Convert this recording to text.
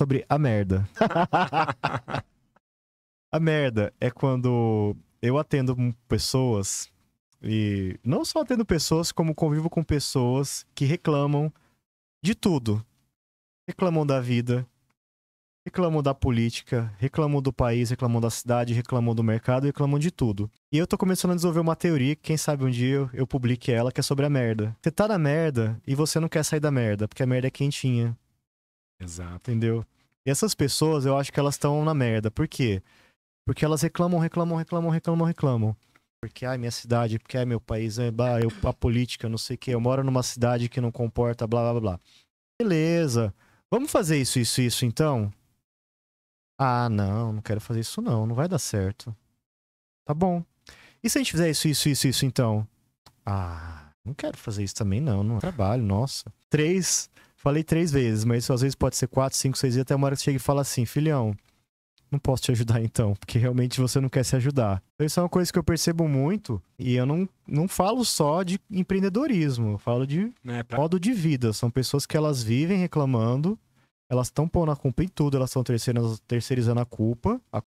sobre a merda. a merda é quando eu atendo pessoas e não só atendo pessoas, como convivo com pessoas que reclamam de tudo. Reclamam da vida, reclamam da política, reclamam do país, reclamam da cidade, reclamam do mercado, reclamam de tudo. E eu tô começando a desenvolver uma teoria que, quem sabe um dia eu, eu publique ela, que é sobre a merda. Você tá na merda e você não quer sair da merda, porque a merda é quentinha. Exato. Entendeu? E essas pessoas, eu acho que elas estão na merda. Por quê? Porque elas reclamam, reclamam, reclamam, reclamam, reclamam. Porque, ai, minha cidade, porque, ai, meu país, ai, bah, eu, a política, não sei o quê. Eu moro numa cidade que não comporta, blá, blá, blá. Beleza. Vamos fazer isso, isso, isso, então? Ah, não, não quero fazer isso não, não vai dar certo. Tá bom. E se a gente fizer isso, isso, isso, isso, então? Ah, não quero fazer isso também não, não é trabalho, nossa. Três Falei três vezes, mas isso às vezes pode ser quatro, cinco, seis, e até uma hora que você chega e fala assim, filhão, não posso te ajudar então, porque realmente você não quer se ajudar. Então, isso é uma coisa que eu percebo muito, e eu não, não falo só de empreendedorismo, eu falo de é pra... modo de vida. São pessoas que elas vivem reclamando, elas estão pondo a culpa em tudo, elas estão terceirizando a culpa, a